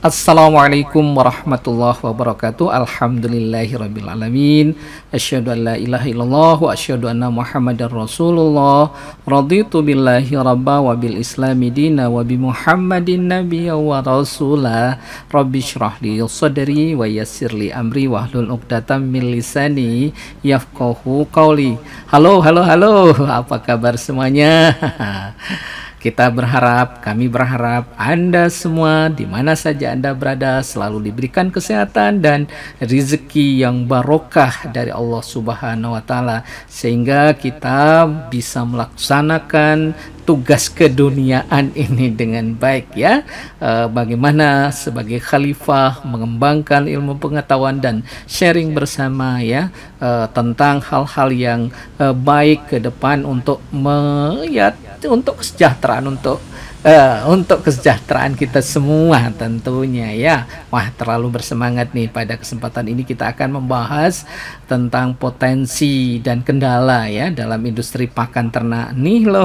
Assalamualaikum warahmatullahi wabarakatuh alamin Asyadu an la ilaha illallah Wa asyadu anna muhammadan rasulullah Raditu billahi rabba Wa bil islami dina Wa bi muhammadin nabiya wa rasulah Rabbi syrah li sadri Wa yasir li amri Wa ahlul uqdatan min lisani Yafqahu qawli Halo, halo, halo Apa kabar semuanya? Kita berharap, kami berharap Anda semua di mana saja Anda berada selalu diberikan kesehatan dan rezeki yang barokah dari Allah Subhanahu wa taala sehingga kita bisa melaksanakan tugas keduniaan ini dengan baik ya. Uh, bagaimana sebagai khalifah mengembangkan ilmu pengetahuan dan sharing bersama ya uh, tentang hal-hal yang uh, baik ke depan untuk me, ya, untuk kesejahteraan untuk Uh, untuk kesejahteraan kita semua tentunya ya. Wah, terlalu bersemangat nih pada kesempatan ini kita akan membahas tentang potensi dan kendala ya dalam industri pakan ternak nih loh.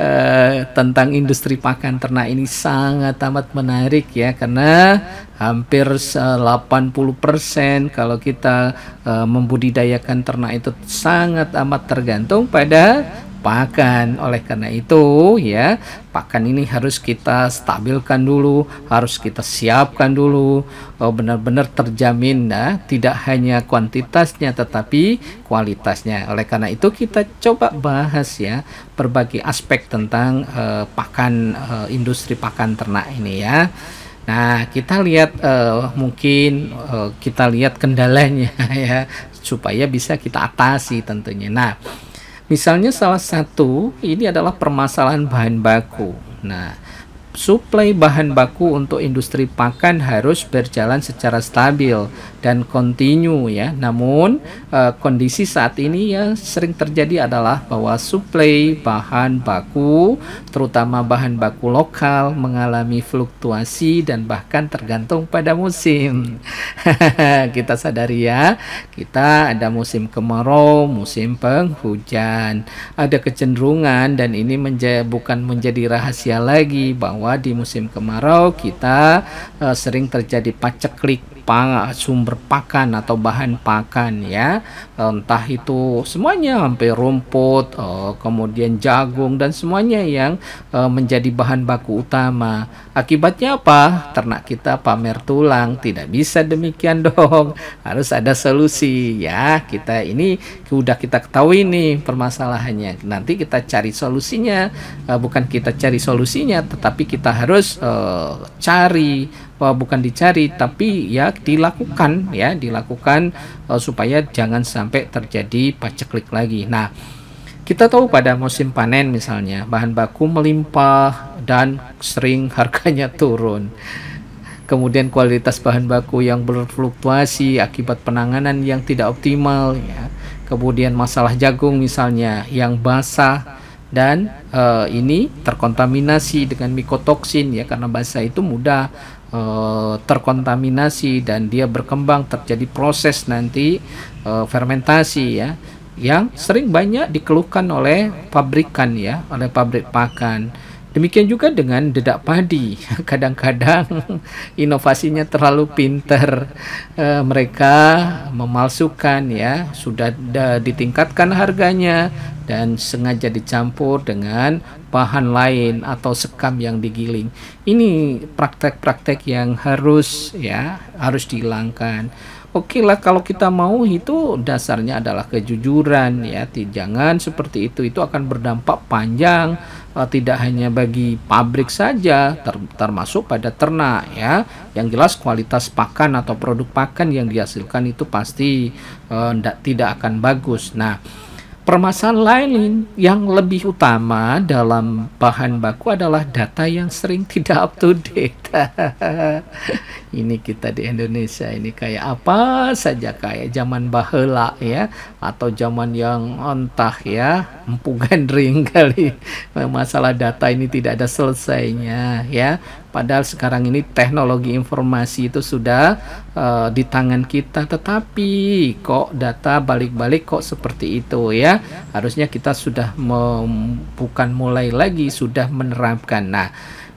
uh, tentang industri pakan ternak ini sangat amat menarik ya karena hampir 80% kalau kita uh, membudidayakan ternak itu sangat amat tergantung pada pakan. Oleh karena itu, ya, pakan ini harus kita stabilkan dulu, harus kita siapkan dulu, oh, benar-benar terjamin nah, tidak hanya kuantitasnya tetapi kualitasnya. Oleh karena itu kita coba bahas ya berbagai aspek tentang eh, pakan eh, industri pakan ternak ini ya. Nah, kita lihat eh, mungkin eh, kita lihat kendalanya ya supaya bisa kita atasi tentunya. Nah, Misalnya salah satu ini adalah permasalahan bahan baku. Nah, suplai bahan baku untuk industri pakan harus berjalan secara stabil dan kontinu ya. Namun e, kondisi saat ini yang sering terjadi adalah bahwa suplai bahan baku terutama bahan baku lokal mengalami fluktuasi dan bahkan tergantung pada musim. kita sadari ya, kita ada musim kemarau, musim penghujan. Ada kecenderungan dan ini menja bukan menjadi rahasia lagi bahwa bahwa di musim kemarau kita uh, sering terjadi paceklik sumber pakan atau bahan pakan ya entah itu semuanya sampai rumput eh, kemudian jagung dan semuanya yang eh, menjadi bahan baku utama akibatnya apa ternak kita pamer tulang tidak bisa demikian dong harus ada solusi ya kita ini sudah kita ketahui nih permasalahannya nanti kita cari solusinya eh, bukan kita cari solusinya tetapi kita harus cari uh, bukan dicari tapi ya dilakukan ya dilakukan uh, supaya jangan sampai terjadi paceklik lagi. Nah, kita tahu pada musim panen misalnya bahan baku melimpah dan sering harganya turun. Kemudian kualitas bahan baku yang berfluktuasi akibat penanganan yang tidak optimal ya. Kemudian masalah jagung misalnya yang basah dan uh, ini terkontaminasi dengan mikotoksin ya karena basah itu mudah e, terkontaminasi dan dia berkembang terjadi proses nanti e, fermentasi ya yang sering banyak dikeluhkan oleh pabrikan ya, oleh pabrik pakan. Demikian juga dengan dedak padi. Kadang-kadang inovasinya terlalu pinter. E, mereka memalsukan ya, sudah ditingkatkan harganya dan sengaja dicampur dengan bahan lain atau sekam yang digiling. Ini praktek-praktek yang harus ya harus dihilangkan. Oke lah kalau kita mau itu dasarnya adalah kejujuran ya. Jangan seperti itu. Itu akan berdampak panjang eh, tidak hanya bagi pabrik saja termasuk pada ternak ya. Yang jelas kualitas pakan atau produk pakan yang dihasilkan itu pasti eh, tidak akan bagus. Nah, Permasalahan lain yang lebih utama dalam bahan baku adalah data yang sering tidak up to date. ini kita di Indonesia ini kayak apa saja kayak zaman bahela ya atau zaman yang ontah ya empu gandring kali masalah data ini tidak ada selesainya ya padahal sekarang ini teknologi informasi itu sudah uh, di tangan kita tetapi kok data balik-balik kok seperti itu ya harusnya kita sudah bukan mulai lagi sudah menerapkan nah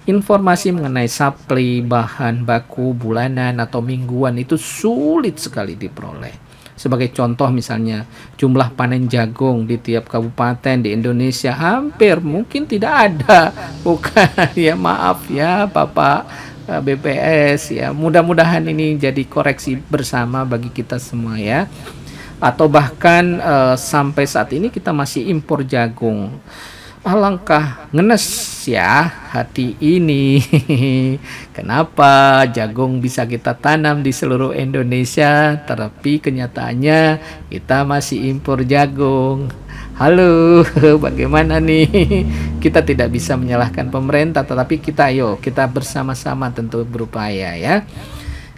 informasi mengenai supply bahan baku bulanan atau mingguan itu sulit sekali diperoleh. Sebagai contoh misalnya jumlah panen jagung di tiap kabupaten di Indonesia hampir mungkin tidak ada. Bukan ya maaf ya Bapak eh, BPS ya. Mudah-mudahan ini jadi koreksi bersama bagi kita semua ya. Atau bahkan uh, sampai saat ini kita masih impor jagung. Alangkah ngenes ya hati ini. Kenapa jagung bisa kita tanam di seluruh Indonesia, tapi kenyataannya kita masih impor jagung. Halo, bagaimana nih? Kita tidak bisa menyalahkan pemerintah, tetapi kita yuk kita bersama-sama tentu berupaya ya.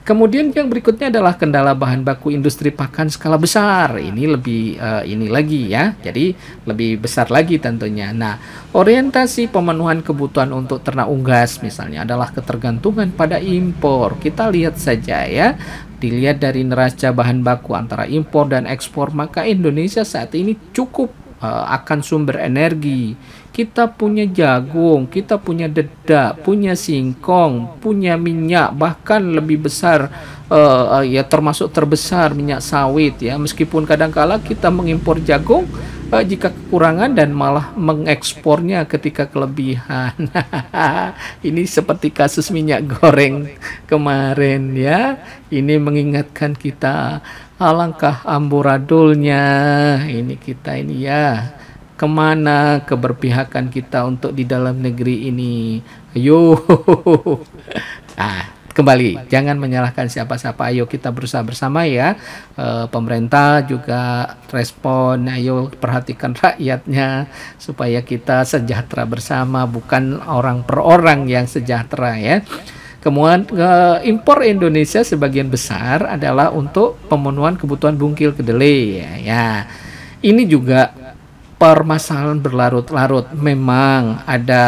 Kemudian yang berikutnya adalah kendala bahan baku industri pakan skala besar. Ini lebih uh, ini lagi ya. Jadi lebih besar lagi tentunya. Nah, orientasi pemenuhan kebutuhan untuk ternak unggas misalnya adalah ketergantungan pada impor. Kita lihat saja ya. Dilihat dari neraca bahan baku antara impor dan ekspor, maka Indonesia saat ini cukup uh, akan sumber energi kita punya jagung, kita punya dedak, punya singkong, punya minyak, bahkan lebih besar uh, ya termasuk terbesar minyak sawit ya. Meskipun kadang-kala kita mengimpor jagung uh, jika kekurangan dan malah mengekspornya ketika kelebihan. Ini seperti kasus minyak goreng kemarin ya. Ini mengingatkan kita alangkah amburadulnya ini kita ini ya kemana keberpihakan kita untuk di dalam negeri ini ayo ah kembali jangan menyalahkan siapa-siapa ayo kita berusaha bersama ya e, pemerintah juga respon ayo perhatikan rakyatnya supaya kita sejahtera bersama bukan orang per orang yang sejahtera ya Kemudian e, eh, impor Indonesia sebagian besar adalah untuk pemenuhan kebutuhan bungkil kedelai ya. ya. Ini juga permasalahan berlarut-larut. Memang ada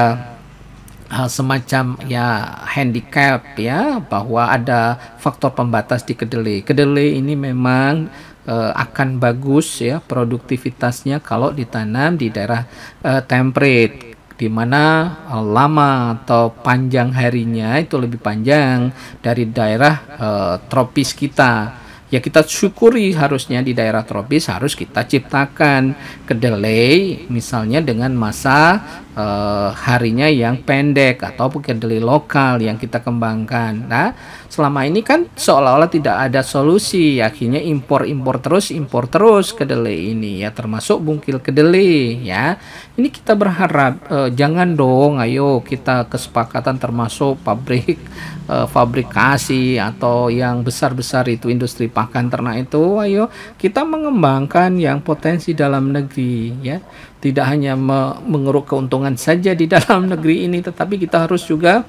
hal eh, semacam ya handicap ya bahwa ada faktor pembatas di kedelai. Kedelai ini memang uh, akan bagus ya produktivitasnya kalau ditanam di daerah uh, temperate di mana uh, lama atau panjang harinya itu lebih panjang dari daerah uh, tropis kita ya kita syukuri harusnya di daerah tropis harus kita ciptakan kedelai misalnya dengan masa uh, harinya yang pendek atau kedelai lokal yang kita kembangkan. Nah, selama ini kan seolah-olah tidak ada solusi, akhirnya impor-impor terus, impor terus kedelai ini ya termasuk bungkil kedelai ya. Ini kita berharap uh, jangan dong, ayo kita kesepakatan termasuk pabrik uh, fabrikasi atau yang besar-besar itu industri pakan ternak itu, ayo kita mengembangkan yang potensi dalam negeri ya tidak hanya mengeruk keuntungan saja di dalam negeri ini tetapi kita harus juga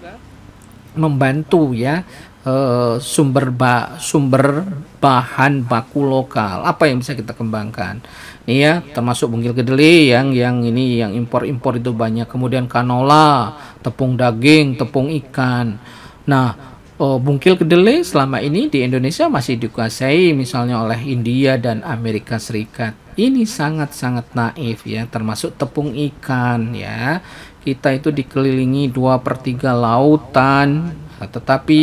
membantu ya uh, sumber ba sumber bahan baku lokal apa yang bisa kita kembangkan ini ya termasuk bungkil kedelai yang yang ini yang impor-impor itu banyak kemudian kanola tepung daging tepung ikan nah uh, bungkil kedelai selama ini di Indonesia masih dikuasai misalnya oleh India dan Amerika Serikat ini sangat-sangat naif ya termasuk tepung ikan ya kita itu dikelilingi dua per 3 lautan nah, tetapi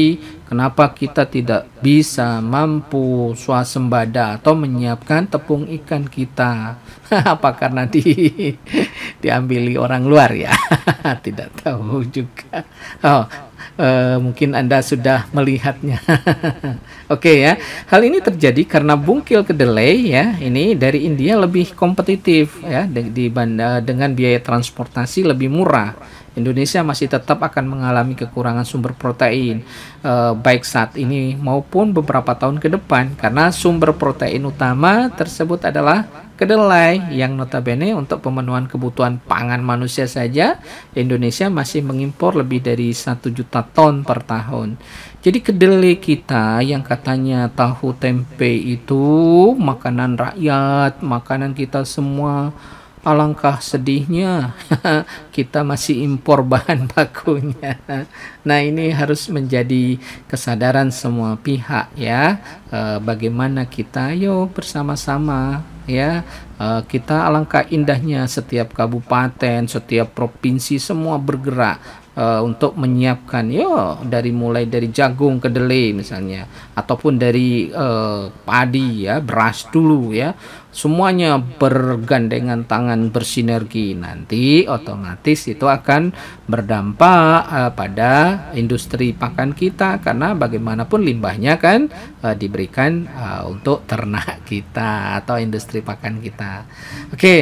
kenapa kita tidak bisa mampu swasembada atau menyiapkan tepung ikan kita apa karena di diambili orang luar ya tidak tahu juga oh Eh, mungkin Anda sudah melihatnya. Oke okay, ya. Hal ini terjadi karena bungkil kedelai ya, ini dari India lebih kompetitif ya dibanding eh, dengan biaya transportasi lebih murah. Indonesia masih tetap akan mengalami kekurangan sumber protein eh, baik saat ini maupun beberapa tahun ke depan karena sumber protein utama tersebut adalah kedelai yang notabene untuk pemenuhan kebutuhan pangan manusia saja Indonesia masih mengimpor lebih dari 1 juta ton per tahun. Jadi kedelai kita yang katanya tahu tempe itu makanan rakyat, makanan kita semua alangkah sedihnya kita masih impor bahan bakunya. Nah, ini harus menjadi kesadaran semua pihak ya, eh, bagaimana kita yuk bersama-sama ya eh, kita alangkah indahnya setiap kabupaten, setiap provinsi semua bergerak eh, untuk menyiapkan yo dari mulai dari jagung kedelai misalnya ataupun dari uh, padi ya beras dulu ya semuanya bergandengan tangan bersinergi nanti otomatis itu akan berdampak uh, pada industri pakan kita karena bagaimanapun limbahnya kan uh, diberikan uh, untuk ternak kita atau industri pakan kita. Oke. Okay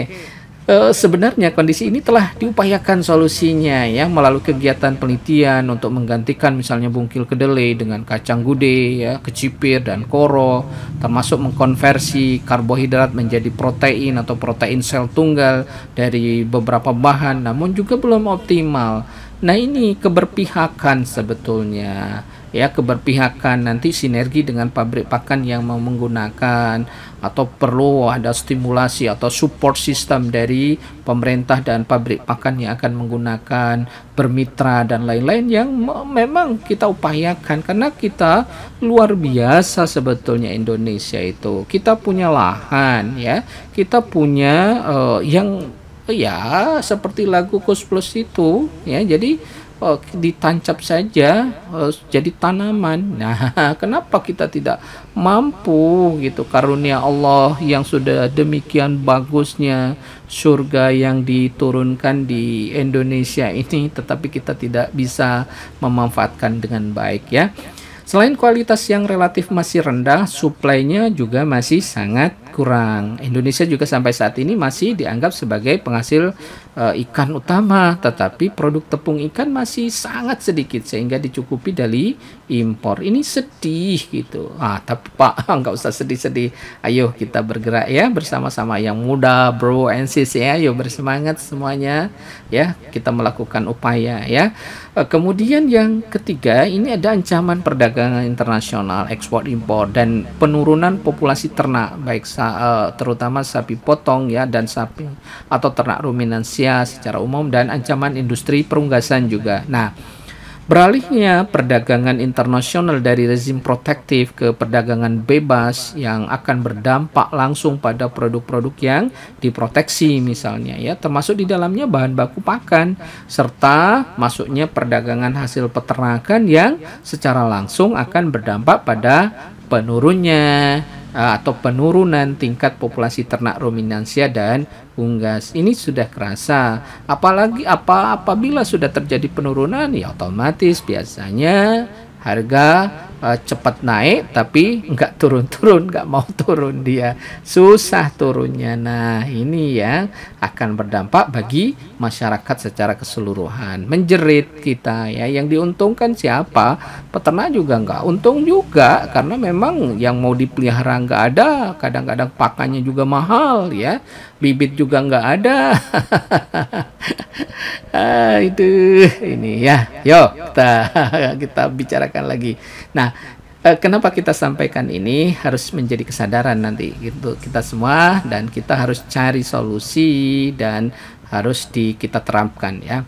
e, sebenarnya kondisi ini telah diupayakan solusinya ya melalui kegiatan penelitian untuk menggantikan misalnya bungkil kedelai dengan kacang gude ya kecipir dan koro termasuk mengkonversi karbohidrat menjadi protein atau protein sel tunggal dari beberapa bahan namun juga belum optimal nah ini keberpihakan sebetulnya ya keberpihakan nanti sinergi dengan pabrik pakan yang mau menggunakan atau perlu ada stimulasi atau support system dari pemerintah dan pabrik pakan yang akan menggunakan bermitra dan lain-lain yang memang kita upayakan karena kita luar biasa sebetulnya Indonesia itu kita punya lahan ya kita punya uh, yang ya seperti lagu Kus Plus itu ya jadi oh, ditancap saja oh, jadi tanaman. Nah, kenapa kita tidak mampu gitu karunia Allah yang sudah demikian bagusnya surga yang diturunkan di Indonesia ini tetapi kita tidak bisa memanfaatkan dengan baik ya. Selain kualitas yang relatif masih rendah, suplainya juga masih sangat kurang. Indonesia juga sampai saat ini masih dianggap sebagai penghasil e, ikan utama, tetapi produk tepung ikan masih sangat sedikit sehingga dicukupi dari impor. Ini sedih gitu. Ah, tapi Pak, nggak usah sedih-sedih. Ayo kita bergerak ya bersama-sama yang muda, bro and sis ya. Ayo bersemangat semuanya ya. Kita melakukan upaya ya. Eh, kemudian yang ketiga ini ada ancaman perdagangan internasional, ekspor impor dan penurunan populasi ternak baik saat Eh, terutama sapi potong ya dan sapi atau ternak ruminansia secara umum dan ancaman industri perunggasan juga. Nah, Beralihnya perdagangan internasional dari rezim protektif ke perdagangan bebas yang akan berdampak langsung pada produk-produk yang diproteksi misalnya ya termasuk di dalamnya bahan baku pakan serta masuknya perdagangan hasil peternakan yang secara langsung akan berdampak pada penurunnya Eh, atau penurunan tingkat populasi ternak ruminansia dan unggas. Ini sudah kerasa. Apalagi apa apabila sudah terjadi penurunan ya otomatis biasanya harga Eh, cepat naik tapi nggak turun-turun nggak mau turun dia susah turunnya nah ini yang akan berdampak bagi masyarakat secara keseluruhan menjerit kita ya yang diuntungkan siapa peternak juga nggak untung juga karena memang yang mau dipelihara nggak ada kadang-kadang pakannya juga mahal ya bibit juga nggak ada ah, itu ini ya yuk kita kita bicarakan lagi nah Eh, kenapa kita sampaikan ini harus menjadi kesadaran nanti gitu kita semua dan kita harus cari solusi dan harus di kita terapkan ya.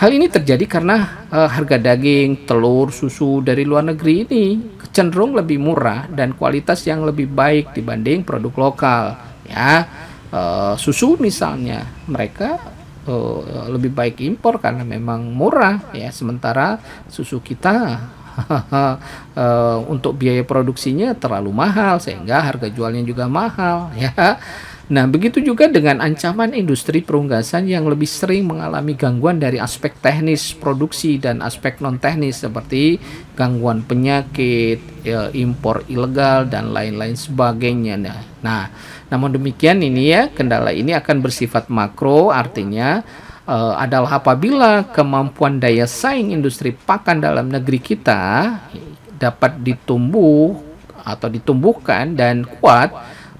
Hal ini terjadi karena uh, harga daging, telur, susu dari luar negeri ini cenderung lebih murah dan kualitas yang lebih baik dibanding produk lokal. Ya, uh, susu misalnya, mereka uh, lebih baik impor karena memang murah. Ya, sementara susu kita Eh, untuk biaya produksinya terlalu mahal sehingga harga jualnya juga mahal ya. Nah, begitu juga dengan ancaman industri perunggasan yang lebih sering mengalami gangguan dari aspek teknis produksi dan aspek non teknis seperti gangguan penyakit, ya, impor ilegal dan lain-lain sebagainya. Nah, nah, namun demikian ini ya kendala ini akan bersifat makro artinya uh, adalah apabila kemampuan daya saing industri pakan dalam negeri kita dapat ditumbuh atau ditumbuhkan dan kuat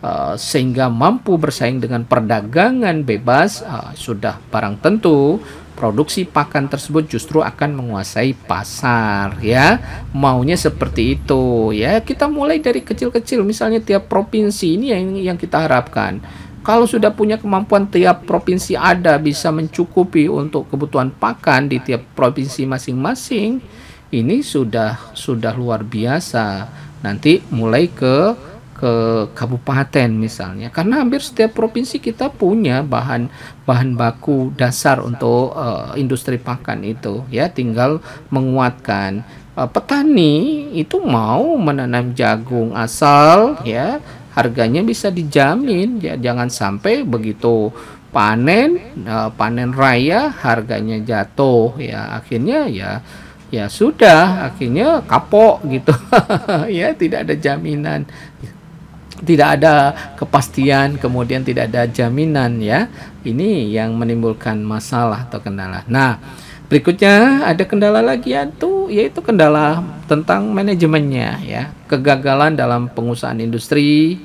uh, sehingga mampu bersaing dengan perdagangan bebas uh, sudah barang tentu produksi pakan tersebut justru akan menguasai pasar ya maunya seperti itu ya kita mulai dari kecil-kecil misalnya tiap provinsi ini yang yang kita harapkan kalau sudah punya kemampuan tiap provinsi ada bisa mencukupi untuk kebutuhan pakan di tiap provinsi masing-masing, ini sudah sudah luar biasa. Nanti mulai ke ke kabupaten misalnya karena hampir setiap provinsi kita punya bahan bahan baku dasar untuk uh, industri pakan itu ya tinggal menguatkan uh, petani itu mau menanam jagung asal ya harganya bisa dijamin ya jangan sampai begitu panen uh, panen raya harganya jatuh ya akhirnya ya ya sudah akhirnya kapok gitu ya tidak ada jaminan tidak ada kepastian kemudian tidak ada jaminan ya ini yang menimbulkan masalah atau kendala nah Berikutnya ada kendala lagi yaitu yaitu kendala tentang manajemennya ya, kegagalan dalam pengusahaan industri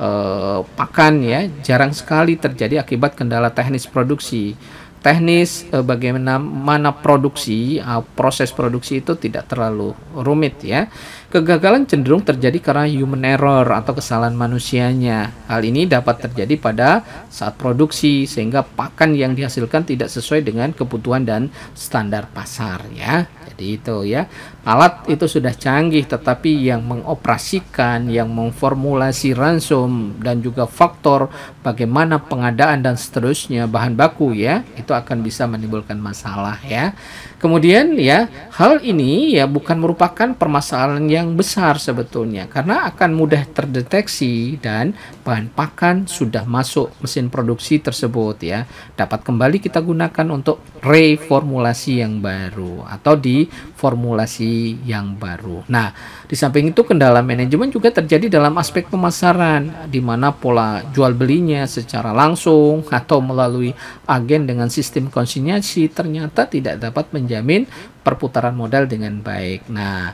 eh, pakan ya jarang sekali terjadi akibat kendala teknis produksi teknis eh, bagaimana mana produksi eh, proses produksi itu tidak terlalu rumit ya kegagalan cenderung terjadi karena human error atau kesalahan manusianya hal ini dapat terjadi pada saat produksi sehingga pakan yang dihasilkan tidak sesuai dengan kebutuhan dan standar pasar ya seperti itu ya. Alat itu sudah canggih tetapi yang mengoperasikan, yang memformulasi ransom dan juga faktor bagaimana pengadaan dan seterusnya bahan baku ya, itu akan bisa menimbulkan masalah ya. Kemudian ya hal ini ya bukan merupakan permasalahan yang besar sebetulnya karena akan mudah terdeteksi dan bahan pakan sudah masuk mesin produksi tersebut ya dapat kembali kita gunakan untuk reformulasi yang baru atau di formulasi yang baru. Nah, di samping itu kendala manajemen juga terjadi dalam aspek pemasaran di mana pola jual belinya secara langsung atau melalui agen dengan sistem konsinyasi ternyata tidak dapat menjadi menjamin perputaran modal dengan baik. Nah,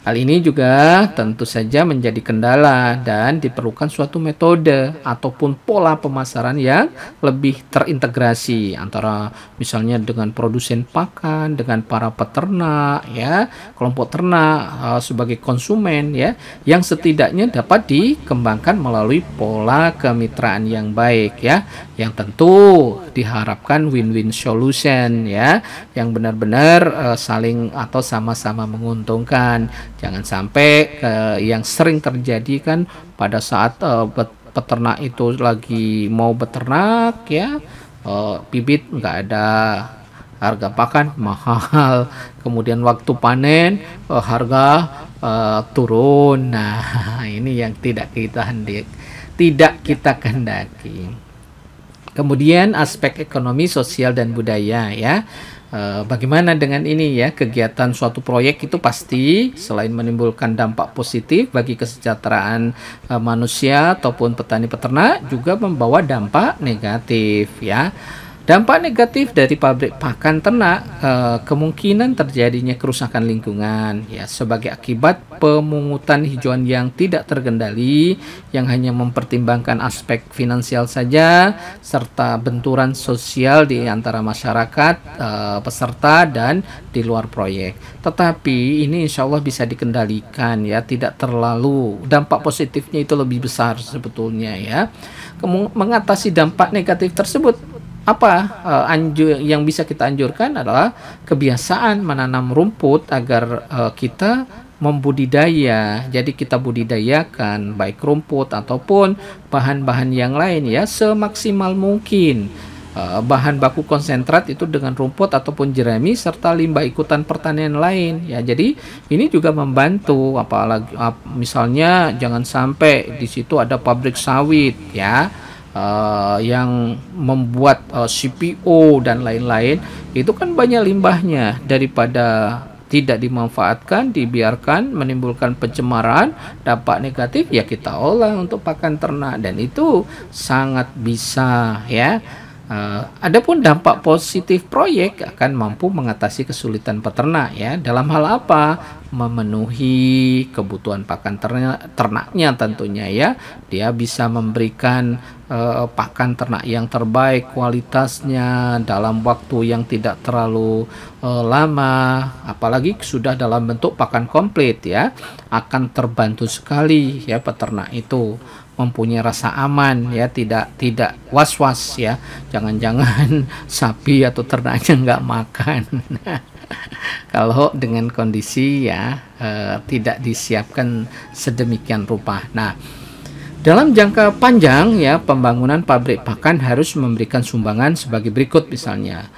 Hal ini juga tentu saja menjadi kendala dan diperlukan suatu metode ataupun pola pemasaran yang lebih terintegrasi antara misalnya dengan produsen pakan, dengan para peternak ya, kelompok ternak eh, sebagai konsumen ya yang setidaknya dapat dikembangkan melalui pola kemitraan yang baik ya yang tentu diharapkan win-win solution ya yang benar-benar eh, saling atau sama-sama menguntungkan Jangan sampai uh, yang sering terjadi kan pada saat uh, peternak itu lagi mau beternak ya uh, bibit nggak ada harga pakan mahal kemudian waktu panen uh, harga uh, turun nah ini yang tidak kita hendik tidak kita kehendaki kemudian aspek ekonomi sosial dan budaya ya Eh, bagaimana dengan ini ya kegiatan suatu proyek itu pasti selain menimbulkan dampak positif bagi kesejahteraan eh, manusia ataupun petani peternak juga membawa dampak negatif ya. Dampak negatif dari pabrik pakan ternak eh, kemungkinan terjadinya kerusakan lingkungan ya sebagai akibat pemungutan hijauan yang tidak terkendali yang hanya mempertimbangkan aspek finansial saja serta benturan sosial di antara masyarakat eh, peserta dan di luar proyek. Tetapi ini insya Allah bisa dikendalikan ya tidak terlalu dampak positifnya itu lebih besar sebetulnya ya. Kemu mengatasi dampak negatif tersebut apa uh, eh, anjur yang bisa kita anjurkan adalah kebiasaan menanam rumput agar uh, kita membudidaya. Jadi kita budidayakan baik rumput ataupun bahan-bahan yang lain ya semaksimal mungkin. Uh, bahan baku konsentrat itu dengan rumput ataupun jerami serta limbah ikutan pertanian lain ya jadi ini juga membantu apalagi ap, misalnya jangan sampai di situ ada pabrik sawit ya uh, yang membuat uh, eh, CPO dan lain-lain itu kan banyak limbahnya daripada tidak dimanfaatkan, dibiarkan menimbulkan pencemaran, dampak negatif ya kita olah untuk pakan ternak dan itu sangat bisa ya. Uh, adapun dampak positif proyek akan mampu mengatasi kesulitan peternak ya dalam hal apa memenuhi kebutuhan pakan ternak, ternaknya tentunya ya dia bisa memberikan uh, pakan ternak yang terbaik kualitasnya dalam waktu yang tidak terlalu uh, lama apalagi sudah dalam bentuk pakan komplit ya akan terbantu sekali ya peternak itu mempunyai rasa aman ya tidak tidak was was ya jangan-jangan sapi atau ternaknya nggak makan kalau dengan kondisi ya eh, tidak disiapkan sedemikian rupa nah dalam jangka panjang ya pembangunan pabrik pakan harus memberikan sumbangan sebagai berikut misalnya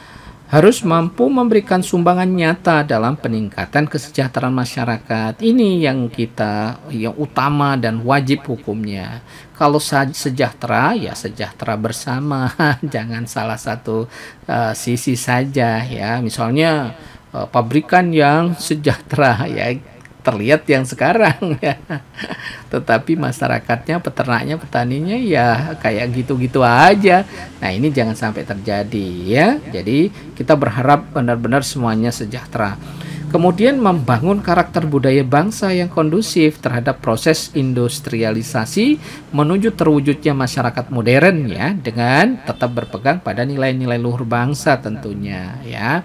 harus mampu memberikan sumbangan nyata dalam peningkatan kesejahteraan masyarakat. Ini yang kita yang utama dan wajib hukumnya. Kalau sejahtera ya sejahtera bersama, jangan salah satu uh, sisi saja ya. Misalnya eh, pabrikan yang sejahtera ya terlihat yang sekarang ya. Tetapi masyarakatnya, peternaknya, petaninya ya kayak gitu-gitu aja. Nah, ini jangan sampai terjadi ya. Jadi kita berharap benar-benar semuanya sejahtera. Kemudian membangun karakter budaya bangsa yang kondusif terhadap proses industrialisasi menuju terwujudnya masyarakat modern ya dengan tetap berpegang pada nilai-nilai luhur bangsa tentunya ya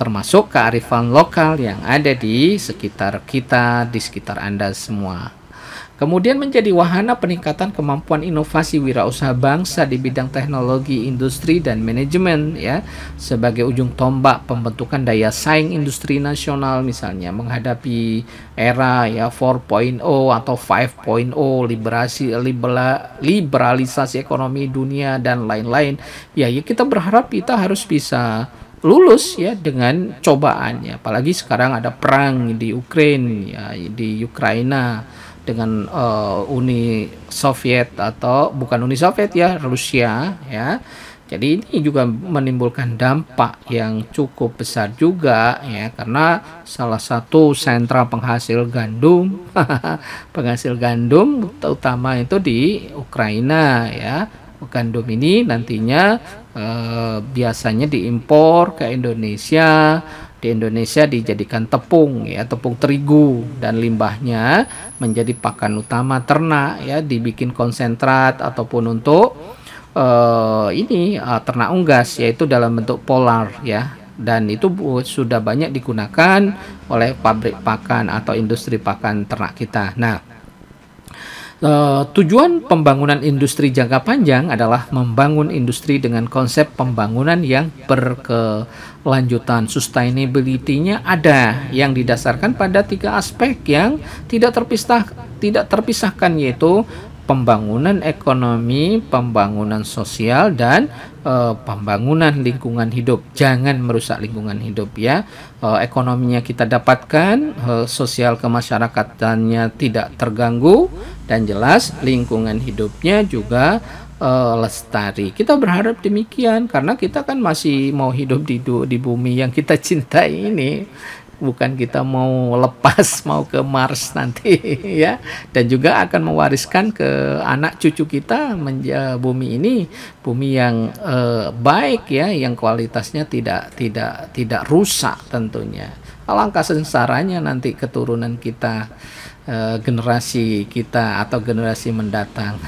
termasuk kearifan lokal yang ada di sekitar kita, di sekitar Anda semua. Kemudian menjadi wahana peningkatan kemampuan inovasi wirausaha bangsa di bidang teknologi, industri dan manajemen ya sebagai ujung tombak pembentukan daya saing industri nasional misalnya menghadapi era ya 4.0 atau 5.0 liberasi libera, liberalisasi ekonomi dunia dan lain-lain. Ya, ya kita berharap kita harus bisa lulus ya dengan cobaan ya. apalagi sekarang ada perang di Ukraina ya di Ukraina dengan uh, Uni Soviet atau bukan Uni Soviet ya Rusia ya jadi ini juga menimbulkan dampak yang cukup besar juga ya karena salah satu sentra penghasil gandum penghasil gandum terutama itu di Ukraina ya gandum ini nantinya Eh, biasanya diimpor ke Indonesia. Di Indonesia dijadikan tepung ya, tepung terigu dan limbahnya menjadi pakan utama ternak ya, dibikin konsentrat ataupun untuk uh, ini uh, ternak unggas yaitu dalam bentuk polar ya. Dan itu sudah banyak digunakan oleh pabrik pakan atau industri pakan ternak kita. Nah, Eh, tujuan pembangunan industri jangka panjang adalah membangun industri dengan konsep pembangunan yang berkelanjutan. Sustainability-nya ada yang didasarkan pada tiga aspek yang tidak terpisah tidak terpisahkan yaitu pembangunan ekonomi, pembangunan sosial dan e, pembangunan lingkungan hidup. Jangan merusak lingkungan hidup ya. E, ekonominya kita dapatkan, e, sosial kemasyarakatannya tidak terganggu dan jelas lingkungan hidupnya juga lestari. Kita berharap demikian karena kita kan masih mau hidup di di bumi yang kita cintai ini bukan kita mau lepas mau ke Mars nanti ya dan juga akan mewariskan ke anak cucu kita bumi ini bumi yang eh, baik ya yang kualitasnya tidak tidak tidak rusak tentunya alangkah sengsaranya nanti keturunan kita eh, generasi kita atau generasi mendatang.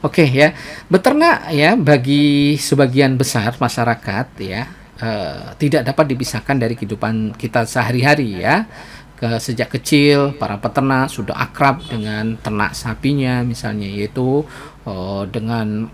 Oke okay, ya, beternak ya bagi sebagian besar masyarakat ya uh, tidak dapat dipisahkan dari kehidupan kita sehari-hari ya. Ke, sejak kecil para peternak sudah akrab dengan ternak sapinya misalnya yaitu uh, dengan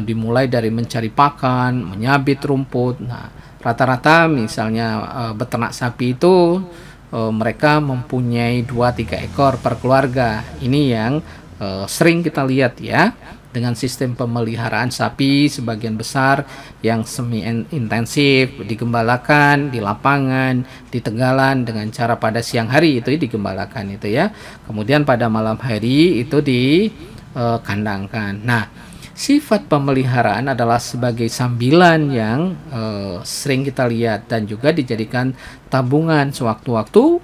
dimulai dari mencari pakan, menyabit rumput. Nah, rata-rata misalnya uh, beternak sapi itu uh, mereka mempunyai 2 tiga ekor per keluarga. Ini yang uh, sering kita lihat ya dengan sistem pemeliharaan sapi sebagian besar yang semi intensif digembalakan di lapangan di tegalan dengan cara pada siang hari itu digembalakan itu ya kemudian pada malam hari itu dikandangkan eh, nah sifat pemeliharaan adalah sebagai sambilan yang uh, sering kita lihat dan juga dijadikan tabungan sewaktu-waktu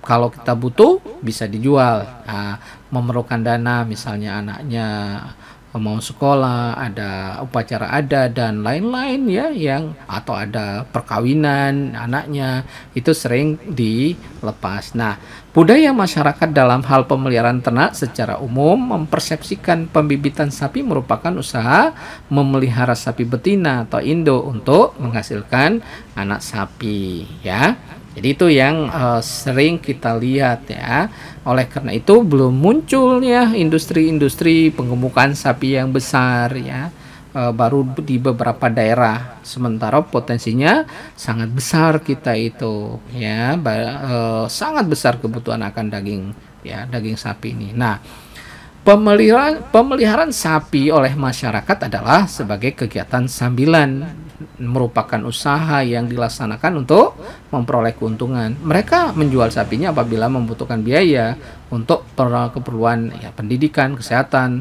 kalau kita butuh bisa dijual nah, memerlukan dana misalnya anaknya mau sekolah, ada upacara ada dan lain-lain ya yang atau ada perkawinan anaknya itu sering dilepas. Nah, budaya masyarakat dalam hal pemeliharaan ternak secara umum mempersepsikan pembibitan sapi merupakan usaha memelihara sapi betina atau induk untuk menghasilkan anak sapi ya. Jadi itu yang uh, sering kita lihat ya. Oleh karena itu belum muncul ya industri-industri penggemukan sapi yang besar ya. Eh, baru di beberapa daerah. Sementara potensinya sangat besar kita itu ya, eh, sangat besar kebutuhan akan daging ya, daging sapi ini. Nah, pemeliharaan pemeliharaan sapi oleh masyarakat adalah sebagai kegiatan sambilan merupakan usaha yang dilaksanakan untuk memperoleh keuntungan. Mereka menjual sapinya apabila membutuhkan biaya untuk keperluan ya, pendidikan, kesehatan,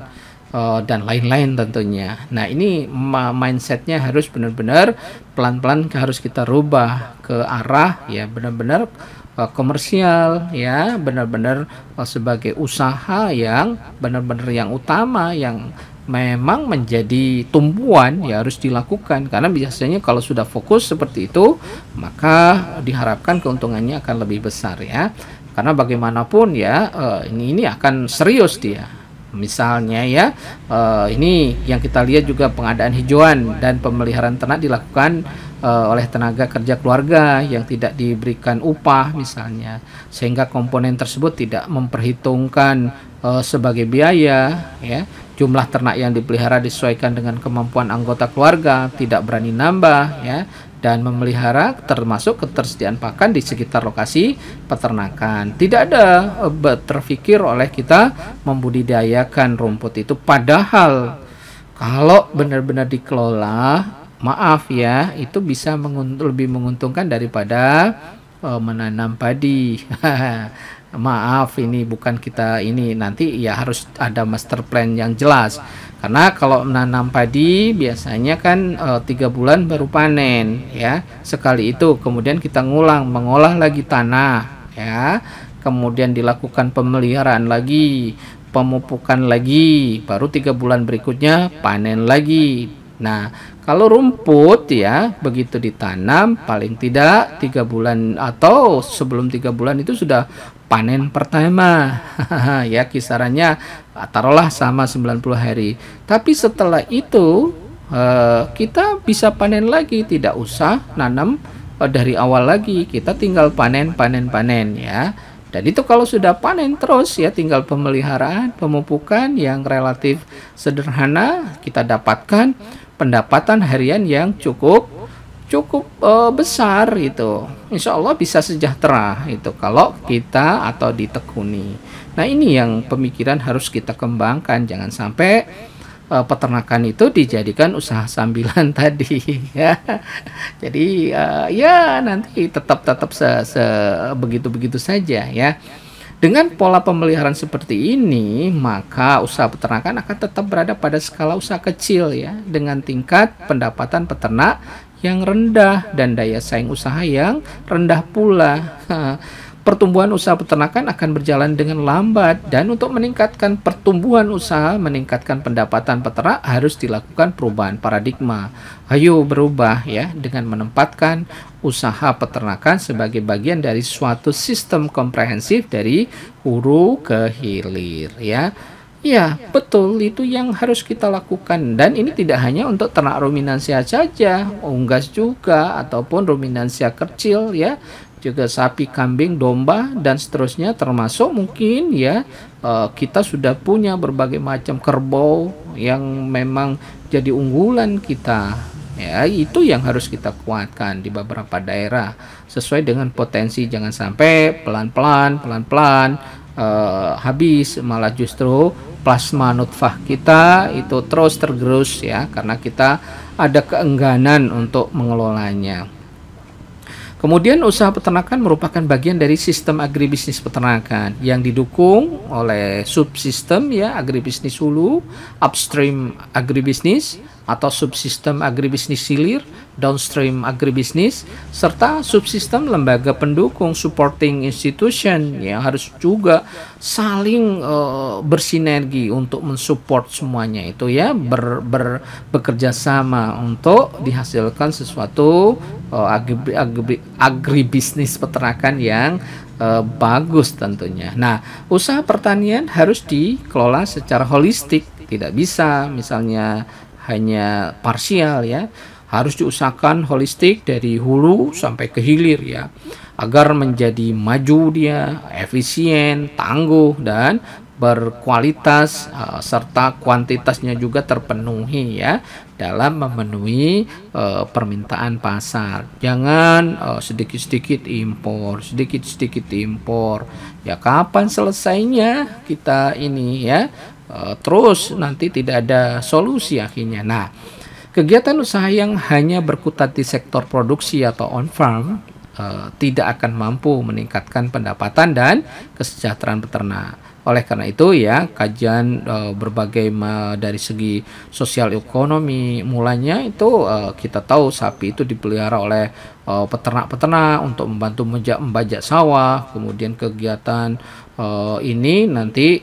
uh, dan lain-lain tentunya. Nah ini mindsetnya harus benar-benar pelan-pelan harus kita rubah ke arah ya benar-benar eh, komersial ya benar-benar eh, sebagai usaha yang benar-benar yang utama yang memang menjadi tumpuan ya harus dilakukan karena biasanya kalau sudah fokus seperti itu maka diharapkan keuntungannya akan lebih besar ya karena bagaimanapun ya eh, ini ini akan serius dia misalnya ya eh, ini yang kita lihat juga pengadaan hijauan dan pemeliharaan ternak dilakukan eh, oleh tenaga kerja keluarga yang tidak diberikan upah misalnya sehingga komponen tersebut tidak memperhitungkan sebagai biaya ya jumlah ternak yang dipelihara disesuaikan dengan kemampuan anggota keluarga, tidak berani nambah ya dan memelihara termasuk ketersediaan pakan di sekitar lokasi peternakan. Tidak ada terfikir oleh kita membudidayakan rumput itu padahal kalau benar-benar dikelola, maaf ya, itu bisa mengunt lebih menguntungkan daripada uh, menanam padi. maaf ini bukan kita ini nanti ya harus ada master plan yang jelas karena kalau menanam padi biasanya kan eh, tiga bulan baru panen ya sekali itu kemudian kita ngulang mengolah lagi tanah ya kemudian dilakukan pemeliharaan lagi pemupukan lagi baru tiga bulan berikutnya panen lagi nah kalau rumput ya begitu ditanam paling tidak tiga bulan atau sebelum tiga bulan itu sudah panen pertama ya kisarannya ah, taruhlah sama 90 hari tapi setelah itu eh, kita bisa panen lagi tidak usah nanam eh, dari awal lagi kita tinggal panen panen panen ya dan itu kalau sudah panen terus ya tinggal pemeliharaan, pemupukan yang relatif sederhana kita dapatkan pendapatan harian yang cukup cukup uh, besar gitu. Insya Allah bisa sejahtera itu kalau kita atau ditekuni. Nah ini yang pemikiran harus kita kembangkan. Jangan sampai uh, peternakan itu dijadikan usaha sambilan tadi ya. Jadi uh, ya nanti tetap tetap se, se begitu begitu saja ya. Dengan pola pemeliharaan seperti ini, maka usaha peternakan akan tetap berada pada skala usaha kecil ya, dengan tingkat pendapatan peternak yang rendah dan daya saing usaha yang rendah pula. Pertumbuhan usaha peternakan akan berjalan dengan lambat dan untuk meningkatkan pertumbuhan usaha, meningkatkan pendapatan peternak harus dilakukan perubahan paradigma. Ayo berubah ya dengan menempatkan usaha peternakan sebagai bagian dari suatu sistem komprehensif dari hulu ke hilir ya. Ya, betul. Itu yang harus kita lakukan. Dan ini tidak hanya untuk ternak ruminansia saja, unggas juga, ataupun ruminansia kecil ya, juga sapi, kambing, domba, dan seterusnya. Termasuk mungkin ya, eh, kita sudah punya berbagai macam kerbau yang memang jadi unggulan kita. Ya, itu yang harus kita kuatkan di beberapa daerah sesuai dengan potensi. Jangan sampai pelan-pelan, pelan-pelan uh, habis, malah justru plasma nutfah kita itu terus tergerus ya karena kita ada keengganan untuk mengelolanya. Kemudian usaha peternakan merupakan bagian dari sistem agribisnis peternakan yang didukung oleh subsistem ya agribisnis hulu, upstream agribisnis, atau subsistem agribisnis silir downstream agribisnis, serta subsistem lembaga pendukung supporting institution yang harus juga saling uh, bersinergi untuk mensupport semuanya itu ya ber, ber bekerja sama untuk dihasilkan sesuatu uh, agri, agri, agribisnis peternakan yang uh, bagus tentunya. Nah, usaha pertanian harus dikelola secara holistik, tidak bisa misalnya hanya parsial ya harus diusahakan holistik dari hulu sampai ke hilir ya agar menjadi maju dia efisien tangguh dan berkualitas eh, serta kuantitasnya juga terpenuhi ya dalam memenuhi uh, permintaan pasar. Jangan uh, sedikit-sedikit impor, sedikit-sedikit impor. Ya kapan selesainya kita ini ya Eh, terus nanti tidak ada solusi akhirnya. Nah, kegiatan usaha yang hanya berkutat di sektor produksi atau on farm uh, tidak akan mampu meningkatkan pendapatan dan kesejahteraan peternak. Oleh karena itu ya kajian uh, berbagai dari segi sosial ekonomi mulanya itu uh, kita tahu sapi itu dipelihara oleh peternak-peternak untuk membantu membajak, membajak sawah. Kemudian kegiatan ini nanti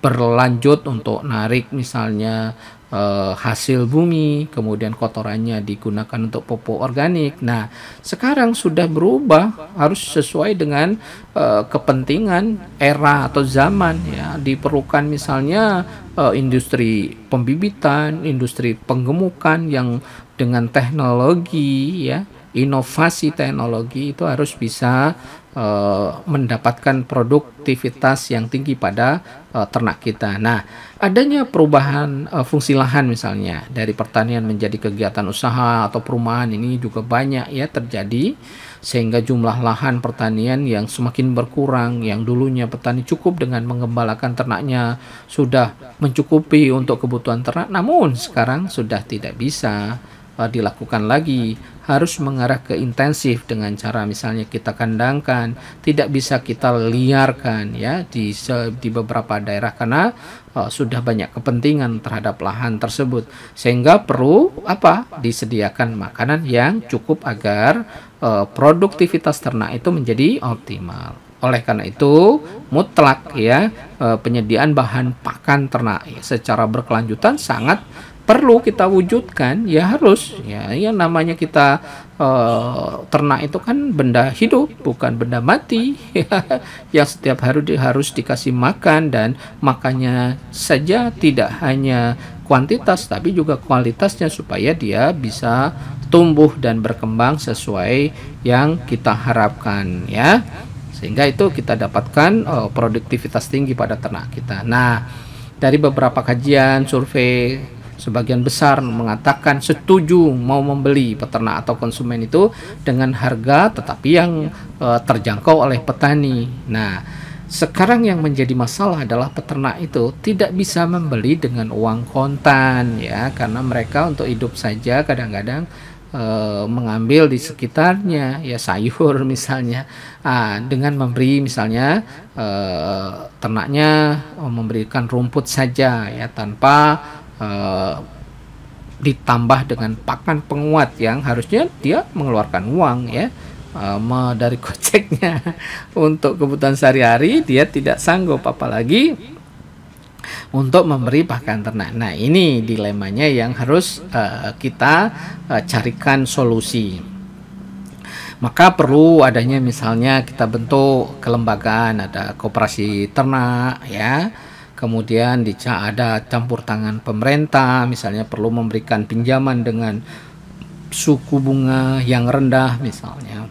berlanjut untuk narik misalnya eh, hasil bumi, kemudian kotorannya digunakan untuk pupuk organik. Nah, sekarang sudah berubah, harus sesuai dengan eh, kepentingan era atau zaman ya. Diperlukan misalnya eh, industri pembibitan, industri penggemukan yang dengan teknologi ya, inovasi teknologi itu harus bisa Eh, mendapatkan produktivitas yang tinggi pada uh, ternak kita. Nah, adanya perubahan uh, fungsi lahan misalnya dari pertanian menjadi kegiatan usaha atau perumahan ini juga banyak ya terjadi sehingga jumlah lahan pertanian yang semakin berkurang yang dulunya petani cukup dengan mengembalakan ternaknya sudah mencukupi untuk kebutuhan ternak namun sekarang sudah tidak bisa uh, dilakukan lagi harus mengarah ke intensif dengan cara misalnya kita kandangkan, tidak bisa kita liarkan ya di di beberapa daerah karena uh, sudah banyak kepentingan terhadap lahan tersebut sehingga perlu apa disediakan makanan yang cukup agar uh, produktivitas ternak itu menjadi optimal. Oleh karena itu, mutlak ya eh, penyediaan bahan pakan ternak secara berkelanjutan sangat perlu kita wujudkan ya harus ya yang namanya kita e, ternak itu kan benda hidup bukan benda mati yang setiap hari di, harus dikasih makan dan makannya saja tidak hanya kuantitas tapi juga kualitasnya supaya dia bisa tumbuh dan berkembang sesuai yang kita harapkan ya sehingga itu kita dapatkan e, produktivitas tinggi pada ternak kita nah dari beberapa kajian survei sebagian besar mengatakan setuju mau membeli peternak atau konsumen itu dengan harga tetapi yang e, terjangkau oleh petani. Nah, sekarang yang menjadi masalah adalah peternak itu tidak bisa membeli dengan uang kontan ya karena mereka untuk hidup saja kadang-kadang e, mengambil di sekitarnya ya sayur misalnya ah, dengan memberi misalnya e, ternaknya memberikan rumput saja ya tanpa Eh, ditambah dengan pakan penguat yang harusnya dia mengeluarkan uang ya uh, dari koceknya untuk kebutuhan sehari-hari dia tidak sanggup apalagi untuk memberi pakan ternak. Nah, ini dilemanya yang harus uh, kita uh, carikan solusi. Maka perlu adanya misalnya kita bentuk kelembagaan, ada koperasi ternak ya kemudian di ada campur tangan pemerintah misalnya perlu memberikan pinjaman dengan suku bunga yang rendah misalnya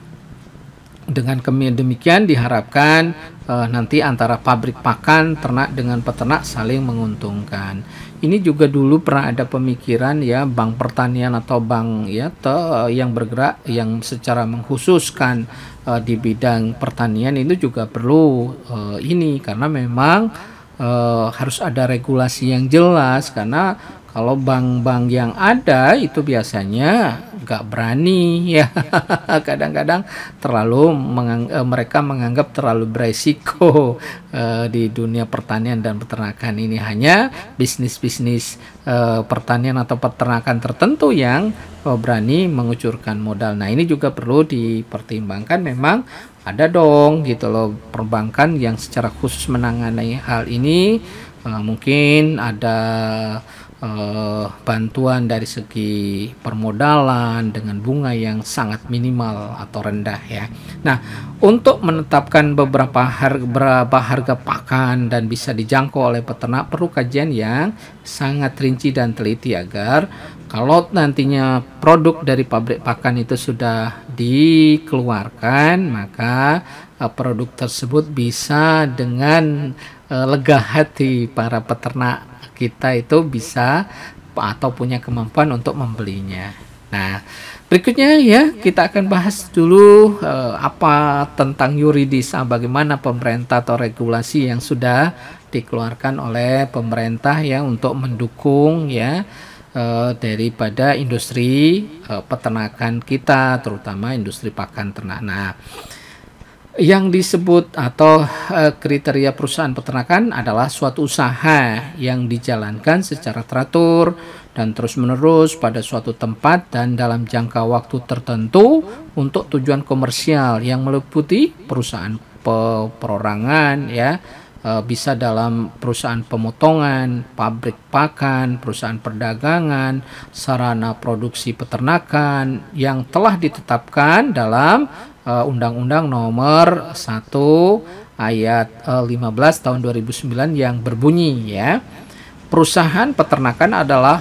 dengan demikian diharapkan uh, nanti antara pabrik pakan ternak dengan peternak saling menguntungkan. Ini juga dulu pernah ada pemikiran ya bank pertanian atau bank ya te, yang bergerak yang secara mengkhususkan uh, eh, di bidang pertanian itu juga perlu uh, ini karena memang e, harus ada regulasi yang jelas karena kalau bank-bank yang ada itu biasanya nggak berani ya kadang-kadang terlalu mengang eh, mereka menganggap terlalu beresiko uh, di dunia pertanian dan peternakan ini hanya bisnis-bisnis uh, pertanian atau peternakan tertentu yang berani mengucurkan modal. Nah ini juga perlu dipertimbangkan memang ada dong gitu loh perbankan yang secara khusus menangani hal ini uh, mungkin ada uh, bantuan dari segi permodalan dengan bunga yang sangat minimal atau rendah ya. Nah, untuk menetapkan beberapa harga berapa harga pakan dan bisa dijangkau oleh peternak perlu kajian yang sangat rinci dan teliti agar kalau nantinya produk dari pabrik pakan itu sudah dikeluarkan, maka eh, produk tersebut bisa dengan eh, lega hati para peternak kita itu bisa atau punya kemampuan untuk membelinya. Nah, berikutnya ya kita akan bahas dulu eh, apa tentang yuridis, ah, bagaimana pemerintah atau regulasi yang sudah dikeluarkan oleh pemerintah ya untuk mendukung ya uh, daripada industri uh, peternakan kita, terutama industri pakan ternak. Nah, yang disebut atau uh, kriteria perusahaan peternakan adalah suatu usaha yang dijalankan secara teratur dan terus-menerus pada suatu tempat dan dalam jangka waktu tertentu untuk tujuan komersial yang meliputi perusahaan perorangan ya Eh, bisa dalam perusahaan pemotongan, pabrik pakan, perusahaan perdagangan, sarana produksi peternakan yang telah ditetapkan dalam eh, Undang-Undang Nomor 1 ayat 15 eh, tahun 2009 yang berbunyi ya. Perusahaan peternakan adalah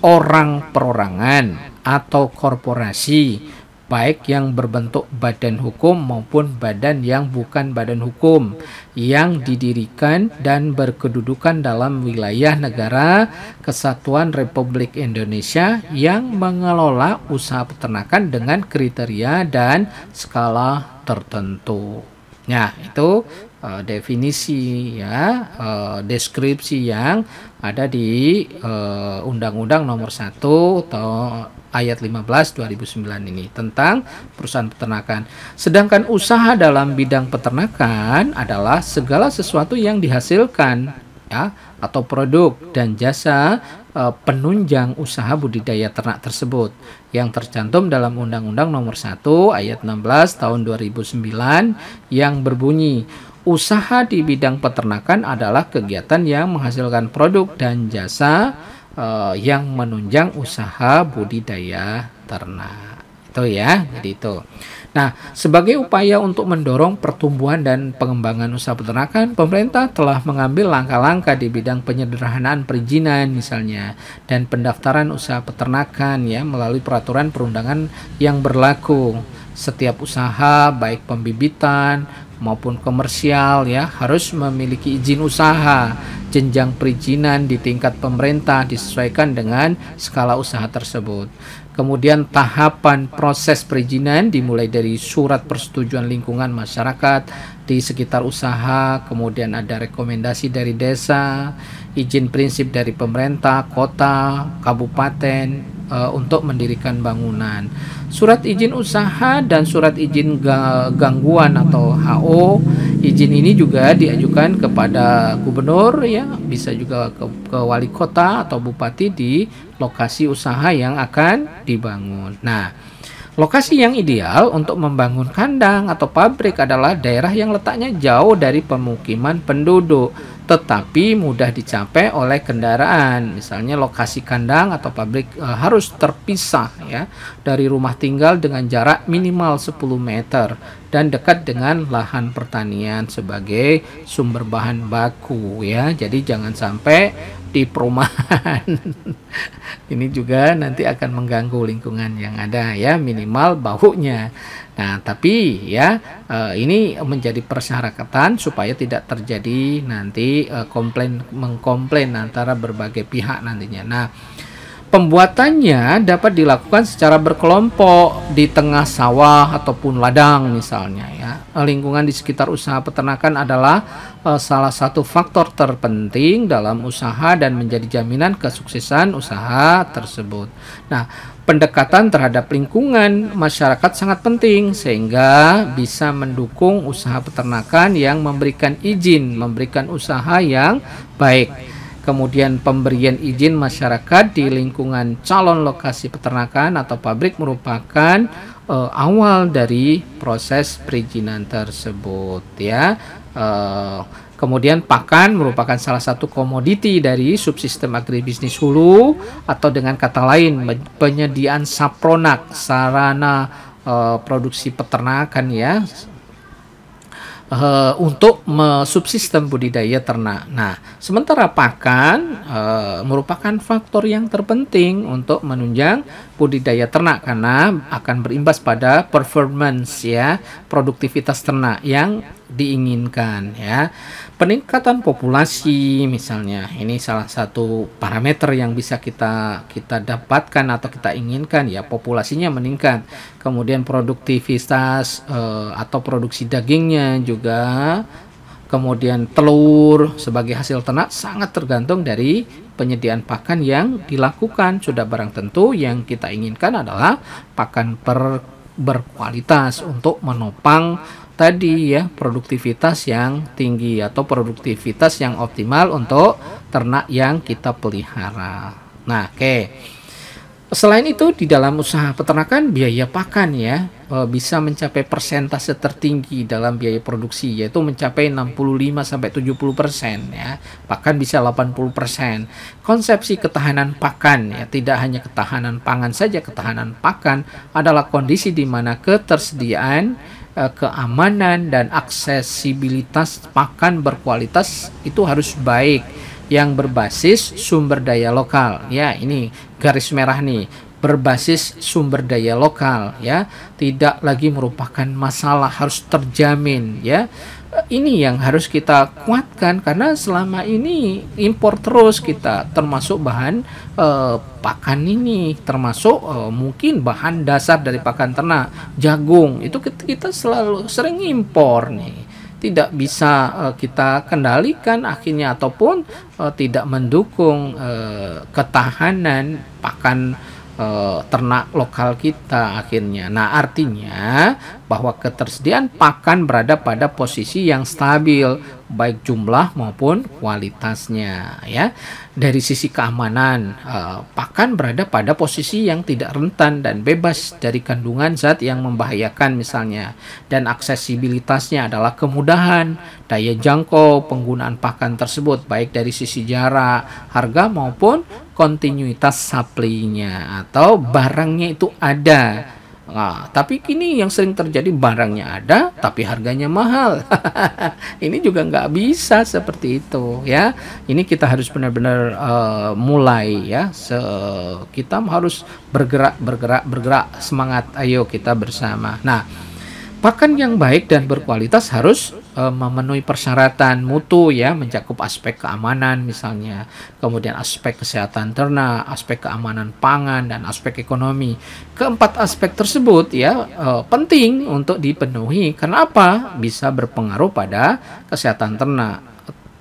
orang perorangan atau korporasi baik yang berbentuk badan hukum maupun badan yang bukan badan hukum yang didirikan dan berkedudukan dalam wilayah negara Kesatuan Republik Indonesia yang mengelola usaha peternakan dengan kriteria dan skala tertentu. Nah, itu uh, definisi ya, uh, deskripsi yang ada di eh, Undang-Undang uh, Nomor 1 atau ayat 15 2009 ini tentang perusahaan peternakan. Sedangkan usaha dalam bidang peternakan adalah segala sesuatu yang dihasilkan ya atau produk dan jasa eh, penunjang usaha budidaya ternak tersebut yang tercantum dalam Undang-Undang Nomor 1 Ayat 16 Tahun 2009 yang berbunyi usaha di bidang peternakan adalah kegiatan yang menghasilkan produk dan jasa uh, yang menunjang usaha budidaya ternak. Itu ya, jadi itu. Nah, sebagai upaya untuk mendorong pertumbuhan dan pengembangan usaha peternakan, pemerintah telah mengambil langkah-langkah di bidang penyederhanaan perizinan misalnya dan pendaftaran usaha peternakan ya melalui peraturan perundangan yang berlaku. Setiap usaha baik pembibitan, maupun komersial ya harus memiliki izin usaha. Jenjang perizinan di tingkat pemerintah disesuaikan dengan skala usaha tersebut. Kemudian tahapan proses perizinan dimulai dari surat persetujuan lingkungan masyarakat di sekitar usaha, kemudian ada rekomendasi dari desa, izin prinsip dari pemerintah, kota, kabupaten, Eh, untuk mendirikan bangunan. Surat izin usaha dan surat izin gangguan atau HO, izin ini juga diajukan kepada gubernur ya, bisa juga ke, ke wali kota atau bupati di lokasi usaha yang akan dibangun. Nah, lokasi yang ideal untuk membangun kandang atau pabrik adalah daerah yang letaknya jauh dari pemukiman penduduk tetapi mudah dicapai oleh kendaraan. Misalnya lokasi kandang atau pabrik e, harus terpisah ya dari rumah tinggal dengan jarak minimal 10 meter dan dekat dengan lahan pertanian sebagai sumber bahan baku ya. Jadi jangan sampai di perumahan. Ini juga nanti akan mengganggu lingkungan yang ada ya, minimal baunya. Nah, tapi ya eh, ini menjadi persyaratan supaya tidak terjadi nanti eh, komplain mengkomplain antara berbagai pihak nantinya. Nah, Pembuatannya dapat dilakukan secara berkelompok di tengah sawah ataupun ladang misalnya ya. Lingkungan di sekitar usaha peternakan adalah uh, salah satu faktor terpenting dalam usaha dan menjadi jaminan kesuksesan usaha tersebut. Nah, pendekatan terhadap lingkungan masyarakat sangat penting sehingga bisa mendukung usaha peternakan yang memberikan izin, memberikan usaha yang baik. Kemudian pemberian izin masyarakat di lingkungan calon lokasi peternakan atau pabrik merupakan uh, awal dari proses perizinan tersebut ya. Uh, Kemudian pakan merupakan salah satu komoditi dari subsistem agribisnis hulu atau dengan kata lain penyediaan sapronak sarana uh, produksi peternakan ya uh, untuk subsistem budidaya ternak. Nah, sementara pakan uh, merupakan faktor yang terpenting untuk menunjang budidaya ternak karena akan berimbas pada performance ya, produktivitas ternak yang diinginkan ya peningkatan populasi misalnya ini salah satu parameter yang bisa kita kita dapatkan atau kita inginkan ya populasinya meningkat kemudian produktivitas eh, atau produksi dagingnya juga kemudian telur sebagai hasil ternak sangat tergantung dari penyediaan pakan yang dilakukan sudah barang tentu yang kita inginkan adalah pakan per berkualitas untuk menopang tadi ya produktivitas yang tinggi atau produktivitas yang optimal untuk ternak yang kita pelihara. Nah, oke. Okay. Selain itu di dalam usaha peternakan biaya pakan ya e, bisa mencapai persentase tertinggi dalam biaya produksi yaitu mencapai 65 70% ya pakan bisa 80%. Konsepsi ketahanan pakan ya tidak hanya ketahanan pangan saja ketahanan pakan adalah kondisi di mana ketersediaan Eh, keamanan dan aksesibilitas pakan berkualitas itu harus baik yang berbasis sumber daya lokal ya ini garis merah nih berbasis sumber daya lokal ya tidak lagi merupakan masalah harus terjamin ya ini yang harus kita kuatkan karena selama ini impor terus kita termasuk bahan eh, pakan ini termasuk eh, mungkin bahan dasar dari pakan ternak jagung itu kita, selalu sering impor nih tidak bisa uh, kita kendalikan akhirnya ataupun uh, tidak mendukung uh, ketahanan pakan e, ternak lokal kita akhirnya. Nah, artinya bahwa ketersediaan pakan berada pada posisi yang stabil baik jumlah maupun kualitasnya ya. Dari sisi keamanan, eh, pakan berada pada posisi yang tidak rentan dan bebas dari kandungan zat yang membahayakan misalnya dan aksesibilitasnya adalah kemudahan, daya jangkau penggunaan pakan tersebut baik dari sisi jarak, harga maupun kontinuitas supply-nya atau barangnya itu ada Nah, tapi kini yang sering terjadi barangnya ada, tapi harganya mahal. ini juga nggak bisa seperti itu, ya. Ini kita harus benar-benar uh, mulai, ya. Se kita harus bergerak, bergerak, bergerak. Semangat, ayo kita bersama. Nah. Pakan yang baik dan berkualitas harus uh, memenuhi persyaratan mutu ya, mencakup aspek keamanan misalnya, kemudian aspek kesehatan ternak, aspek keamanan pangan dan aspek ekonomi. Keempat aspek tersebut ya uh, penting untuk dipenuhi. Kenapa? Bisa berpengaruh pada kesehatan ternak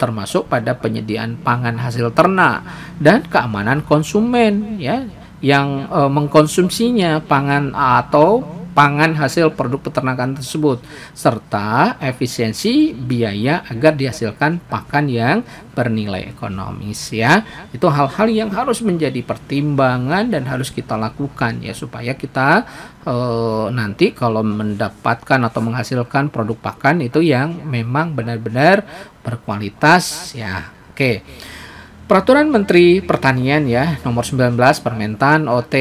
termasuk pada penyediaan pangan hasil ternak dan keamanan konsumen ya yang uh, mengkonsumsinya pangan atau pangan hasil produk peternakan tersebut serta efisiensi biaya agar dihasilkan pakan yang bernilai ekonomis ya. Itu hal-hal yang harus menjadi pertimbangan dan harus kita lakukan ya supaya kita e, nanti kalau mendapatkan atau menghasilkan produk pakan itu yang memang benar-benar berkualitas ya. Oke. Okay. Peraturan Menteri Pertanian ya nomor 19 Permentan OT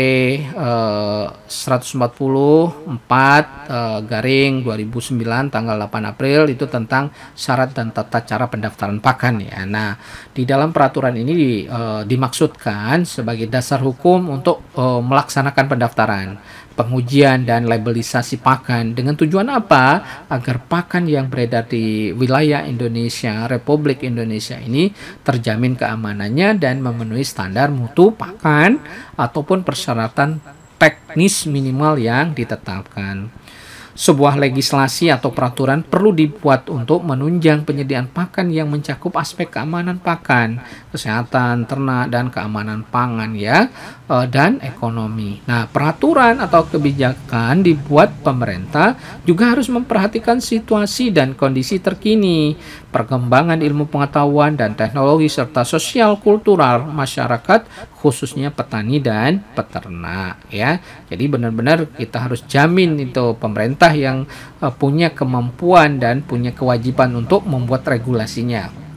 eh, 144 eh, garing 2009 tanggal 8 April itu tentang syarat dan tata cara pendaftaran pakan ya. Nah, di dalam peraturan ini eh, dimaksudkan sebagai dasar hukum untuk eh, melaksanakan pendaftaran pengujian dan labelisasi pakan dengan tujuan apa agar pakan yang beredar di wilayah Indonesia Republik Indonesia ini terjamin keamanannya dan memenuhi standar mutu pakan ataupun persyaratan teknis minimal yang ditetapkan. Sebuah legislasi atau peraturan perlu dibuat untuk menunjang penyediaan pakan yang mencakup aspek keamanan pakan, kesehatan ternak dan keamanan pangan ya e, dan ekonomi. Nah, peraturan atau kebijakan dibuat pemerintah juga harus memperhatikan situasi dan kondisi terkini perkembangan ilmu pengetahuan dan teknologi serta sosial kultural masyarakat khususnya petani dan peternak ya. Jadi benar-benar kita harus jamin itu pemerintah yang eh, punya kemampuan dan punya kewajiban untuk membuat regulasinya.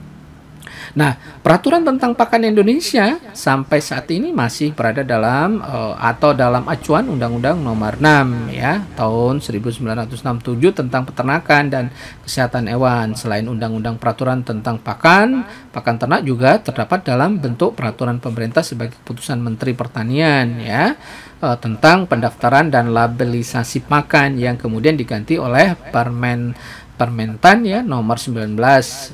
Nah, peraturan tentang pakan Indonesia sampai saat ini masih berada dalam uh, atau dalam acuan Undang-Undang Nomor 6 ya tahun 1967 tentang peternakan dan kesehatan hewan. Selain Undang-Undang Peraturan tentang Pakan, pakan ternak juga terdapat dalam bentuk peraturan pemerintah sebagai keputusan Menteri Pertanian ya uh, tentang pendaftaran dan labelisasi pakan yang kemudian diganti oleh Permen Permentan ya nomor 19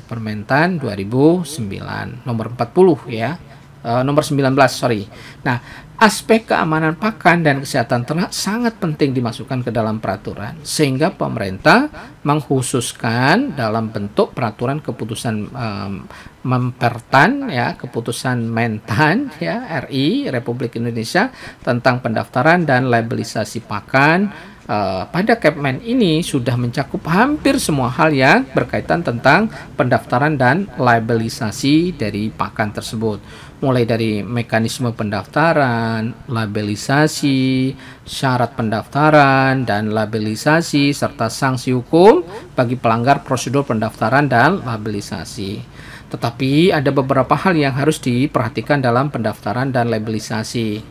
Permentan 2009 nomor 40 ya uh, nomor 19 sorry. Nah aspek keamanan pakan dan kesehatan ternak sangat penting dimasukkan ke dalam peraturan sehingga pemerintah mengkhususkan dalam bentuk peraturan keputusan um, mempertan ya keputusan mentan ya RI Republik Indonesia tentang pendaftaran dan labelisasi pakan uh, pada Capman ini sudah mencakup hampir semua hal yang berkaitan tentang pendaftaran dan labelisasi dari pakan tersebut. Mulai dari mekanisme pendaftaran, labelisasi, syarat pendaftaran, dan labelisasi, serta sanksi hukum bagi pelanggar prosedur pendaftaran dan labelisasi. Tetapi ada beberapa hal yang harus diperhatikan dalam pendaftaran dan labelisasi.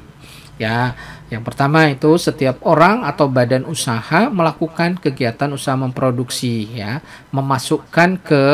Ya, yang pertama itu setiap orang atau badan usaha melakukan kegiatan usaha memproduksi ya, memasukkan ke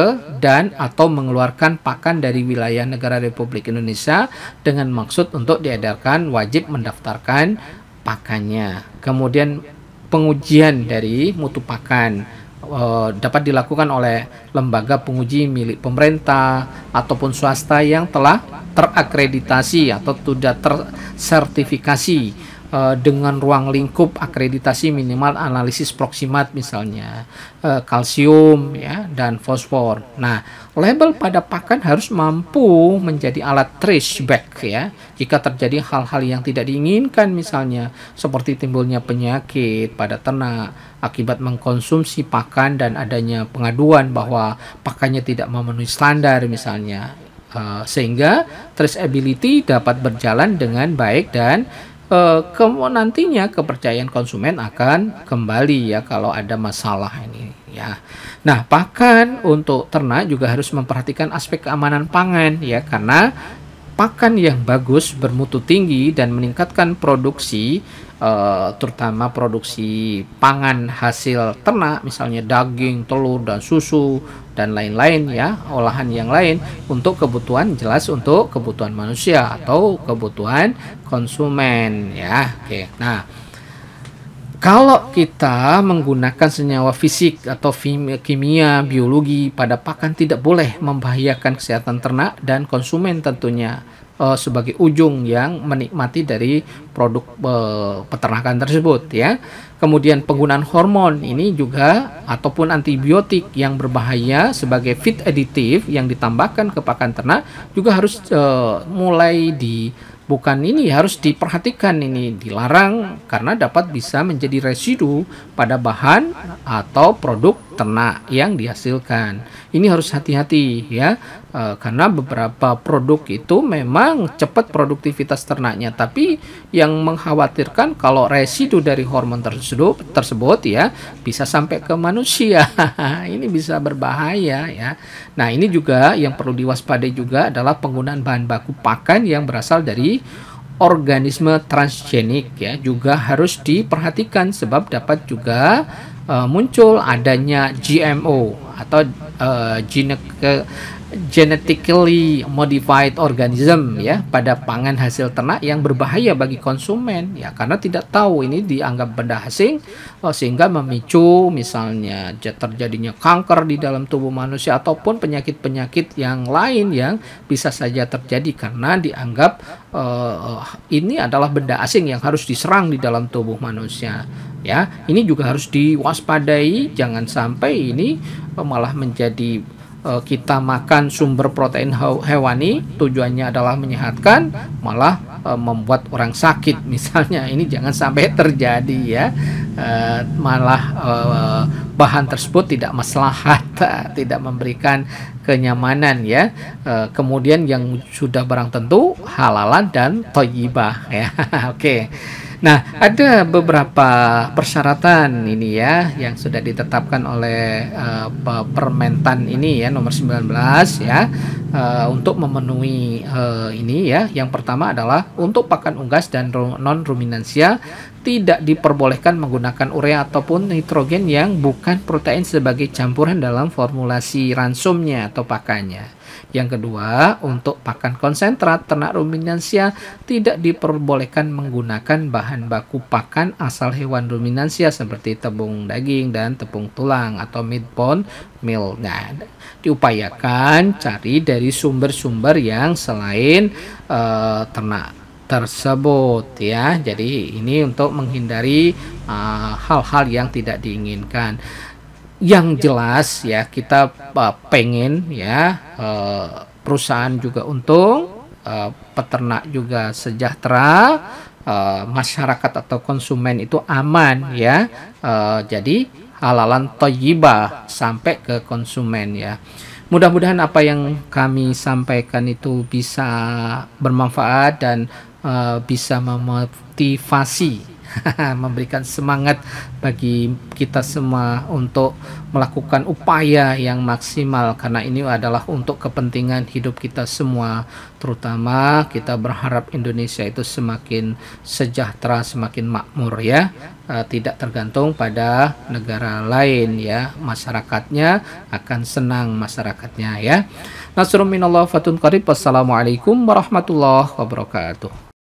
dan atau mengeluarkan pakan dari wilayah negara Republik Indonesia dengan maksud untuk diedarkan wajib mendaftarkan pakannya. Kemudian pengujian dari mutu pakan e, dapat dilakukan oleh lembaga penguji milik pemerintah ataupun swasta yang telah terakreditasi atau sudah tersertifikasi Eh, dengan ruang lingkup akreditasi minimal analisis proksimat misalnya eh, kalsium ya dan fosfor. Nah, label pada pakan harus mampu menjadi alat traceback ya jika terjadi hal-hal yang tidak diinginkan misalnya seperti timbulnya penyakit pada ternak akibat mengkonsumsi pakan dan adanya pengaduan bahwa pakannya tidak memenuhi standar misalnya eh, sehingga traceability dapat berjalan dengan baik dan Uh, eh, ke nantinya kepercayaan konsumen akan kembali ya kalau ada masalah ini ya. Nah, pakan untuk ternak juga harus memperhatikan aspek keamanan pangan ya karena pakan yang bagus bermutu tinggi dan meningkatkan produksi Eh, terutama produksi pangan hasil ternak misalnya daging, telur dan susu dan lain-lain ya, olahan yang lain untuk kebutuhan jelas untuk kebutuhan manusia atau kebutuhan konsumen ya. Oke. Nah, kalau kita menggunakan senyawa fisik atau kimia biologi pada pakan tidak boleh membahayakan kesehatan ternak dan konsumen tentunya uh, sebagai ujung yang menikmati dari produk uh, peternakan tersebut ya. Kemudian penggunaan hormon ini juga ataupun antibiotik yang berbahaya sebagai feed additive yang ditambahkan ke pakan ternak juga harus uh, mulai di bukan ini harus diperhatikan ini dilarang karena dapat bisa menjadi residu pada bahan atau produk ternak yang dihasilkan. Ini harus hati-hati ya, e, karena beberapa produk itu memang cepat produktivitas ternaknya, tapi yang mengkhawatirkan kalau residu dari hormon tersebut, tersebut ya bisa sampai ke manusia. ini bisa berbahaya ya. Nah ini juga yang perlu diwaspadai juga adalah penggunaan bahan baku pakan yang berasal dari organisme transgenik ya juga harus diperhatikan sebab dapat juga Uh, muncul adanya GMO atau uh, gene genetically modified organism ya pada pangan hasil ternak yang berbahaya bagi konsumen ya karena tidak tahu ini dianggap benda asing oh, sehingga memicu misalnya terjadinya kanker di dalam tubuh manusia ataupun penyakit-penyakit yang lain yang bisa saja terjadi karena dianggap uh, uh ini adalah benda asing yang harus diserang di dalam tubuh manusia ya ini juga harus diwaspadai jangan sampai ini eh, malah menjadi eh, kita makan sumber protein hewani tujuannya adalah menyehatkan malah eh, membuat orang sakit misalnya ini jangan sampai terjadi ya malah bahan tersebut tidak maslahat tidak memberikan kenyamanan ya kemudian yang sudah barang tentu halalan dan toyibah ya oke okay. Nah, ada beberapa persyaratan ini ya yang sudah ditetapkan oleh uh, Permentan ini ya nomor 19 ya uh, untuk memenuhi uh, ini ya. Yang pertama adalah untuk pakan unggas dan non ruminansia tidak diperbolehkan menggunakan urea ataupun nitrogen yang bukan protein sebagai campuran dalam formulasi ransumnya atau pakannya. Yang kedua, untuk pakan konsentrat, ternak ruminansia tidak diperbolehkan menggunakan bahan baku pakan asal hewan ruminansia seperti tepung daging dan tepung tulang atau meat bone meal. Nah, diupayakan cari dari sumber-sumber yang selain uh, ternak tersebut ya. Jadi ini untuk menghindari eh, hal-hal uh, hal -hal yang tidak diinginkan yang jelas ya kita uh, pengen ya uh, perusahaan juga untung, uh, peternak juga sejahtera, uh, masyarakat atau konsumen itu aman ya. Uh, jadi halalan toyibah sampai ke konsumen ya. Mudah-mudahan apa yang kami sampaikan itu bisa bermanfaat dan uh, bisa memotivasi memberikan semangat bagi kita semua untuk melakukan upaya yang maksimal karena ini adalah untuk kepentingan hidup kita semua terutama kita berharap Indonesia itu semakin sejahtera semakin makmur ya eh, tidak tergantung pada negara lain ya masyarakatnya akan senang masyarakatnya ya Nasrul minallah fatun qarib wassalamualaikum warahmatullahi wabarakatuh